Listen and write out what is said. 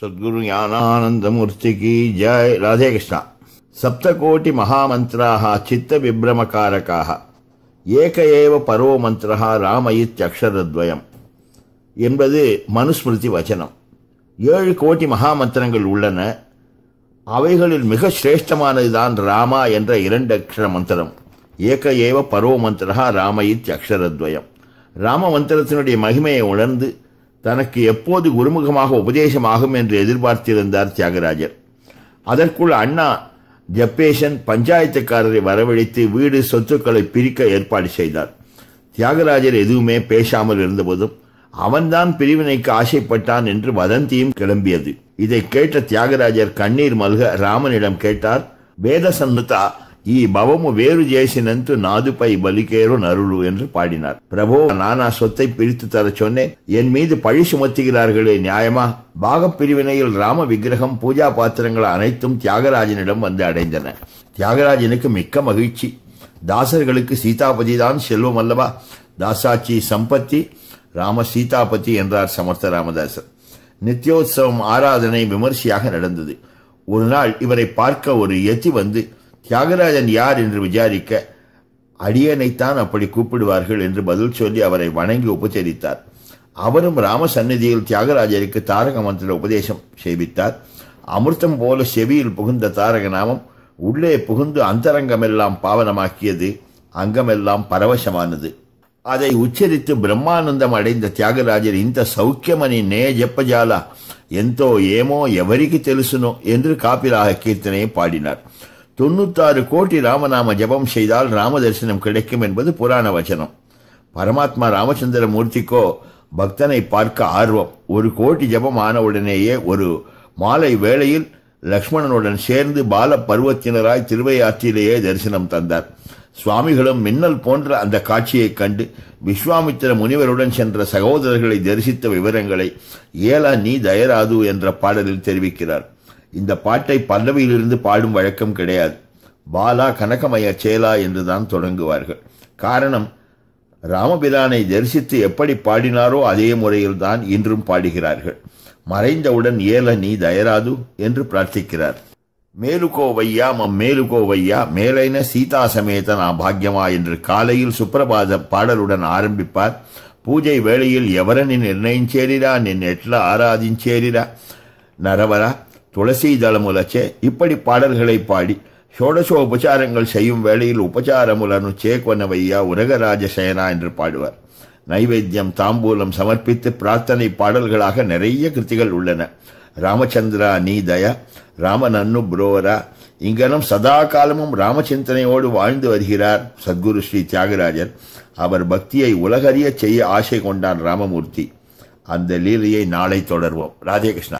சத்குரு ஞானானந்தமூர்த்திக்கு ஜெய் ராதே கிருஷ்ணா மகா மகாமந்திராக சித்த விப்ரமகாரகாக ஏக ஏவ பரோ மந்திரா ராம அக்ஷரத்வயம் என்பது மனுஸ்மிருதி வச்சனம் ஏழு கோட்டி மகாமந்திரங்கள் உள்ளன அவைகளில் மிக சிரேஷ்டமானதுதான் ராமா என்ற இரண்டு அக்ஷர மந்திரம் ஏக ஏவ பரோ மந்திரா ராம அக்ஷரத்வயம் ராம மந்திரத்தினுடைய மகிமையை உணர்ந்து தனக்கு எப்போது குருமுகமாக உபதேசமாகும் என்று எதிர்பார்த்திருந்தார் தியாகராஜர் அதற்குள் அண்ணா ஜப்பேஷன் பஞ்சாயத்துக்காரரை வரவழைத்து வீடு சொத்துக்களை பிரிக்க ஏற்பாடு செய்தார் தியாகராஜர் எதுவுமே பேசாமல் இருந்தபோதும் அவன்தான் பிரிவினைக்கு ஆசைப்பட்டான் என்று வதந்தியும் கிளம்பியது இதை கேட்ட தியாகராஜர் கண்ணீர் மல்க ராமனிடம் கேட்டார் வேத சந்தா ఈ భవము వేరు చేసినంత నాదుపై బలికేరు నరులు என்று பாடினார் பிரபோ நானா சொத்தை பிரித்து தர சொன்னேன் என் மீது பழி சுமத்துகிறார்களே நியாயமா பாகப் பிரிவினையில் ராம விக்கிரகம் பூஜா பாத்திரங்கள் அனைத்தும் தியாகராஜனிடம் வந்து அடைந்தன தியாகராஜனுக்கு மிக்க மகிழ்ச்சி தாசர்களுக்கு சீதாபதிதான் செல்வம் அல்லவா தாசாட்சி சம்பத்தி ராம சீதாபதி என்றார் சமர்த்த ராமதாசர் நித்தியோத்சவம் ஆராதனை விமர்சையாக நடந்தது ஒரு நாள் இவரை பார்க்க ஒரு எத்தி வந்து தியாகராஜன் யார் என்று விசாரிக்க அடியனைத்தான் அப்படி கூப்பிடுவார்கள் என்று பதில் சொல்லி அவரை வணங்கி உபச்சரித்தார் அவரும் ராம சந்நிதியில் தியாகராஜருக்கு தாரக மந்திர உபதேசம் செய்வித்தார் அமிர்தம் போல செவியில் புகுந்த தாரக நாமம் உள்ளே புகுந்து அந்தரங்கமெல்லாம் பாவனமாக்கியது அங்கமெல்லாம் பரவசமானது அதை உச்சரித்து பிரம்மானந்தம் அடைந்த தியாகராஜர் இந்த சௌக்கியமணி நே ஜப்பஜாலா எந்தோ ஏமோ எவரிக்கு தெலுசுனோ என்று காப்பிலாக கீர்த்தனையை பாடினார் தொண்ணூத்தாறு கோடி ராமநாம ஜபம் செய்தால் ராம தரிசனம் கிடைக்கும் என்பது புராண வச்சனம் பரமாத்மா ராமச்சந்திர மூர்த்திக்கோ பக்தனை பார்க்க ஆர்வம் ஒரு கோடி ஜபம் ஆனவுடனேயே ஒரு மாலை வேளையில் லக்ஷ்மணனுடன் சேர்ந்து பால பருவத்தினராய் திருவையாற்றிலேயே தரிசனம் தந்தார் சுவாமிகளும் மின்னல் போன்ற அந்த காட்சியைக் கண்டு விஸ்வாமித்திர முனிவருடன் சென்ற சகோதரர்களை தரிசித்த விவரங்களை ஏலா நீ தயராது என்ற பாடலில் தெரிவிக்கிறார் இந்த பாட்டை பல்லவியிலிருந்து பாடும் வழக்கம் கிடையாது பாலா கனகமய சேலா என்றுதான் தொடங்குவார்கள் காரணம் ராமபிரானை தரிசித்து எப்படி பாடினாரோ அதே முறையில் தான் இன்றும் பாடுகிறார்கள் மறைந்தவுடன் ஏல நீ தயராது என்று பிரார்த்திக்கிறார் மேலுகோவையா மம் மேலுகோவையா மேலைன சீதா சமேத நான் பாக்யமா என்று காலையில் சுப்பிரபாத பாடலுடன் ஆரம்பிப்பார் பூஜை வேளையில் எவரனின் நிர்ணயம் சேரிரா நின் எட்ல ஆராதின் சேரிரா நரவரா துளசி தளமுலச்சே இப்படி பாடல்களை பாடி சோடசோ உபச்சாரங்கள் செய்யும் வேளையில் உபச்சாரமுலனு சே கொன்னவையா சேனா என்று பாடுவார் நைவேத்தியம் தாம்பூலம் சமர்ப்பித்து பிரார்த்தனை பாடல்களாக நிறைய கிருத்திகள் உள்ளன ராமச்சந்திரா நீ தயா நன்னு புரோவரா இங்கனம் சதா காலமும் ராமச்சிந்தனையோடு வாழ்ந்து வருகிறார் சத்குரு ஸ்ரீ தியாகராஜர் அவர் பக்தியை உலகறிய செய்ய ஆசை கொண்டான் ராமமூர்த்தி அந்த லீலையை நாளை தொடர்வோம் ராதே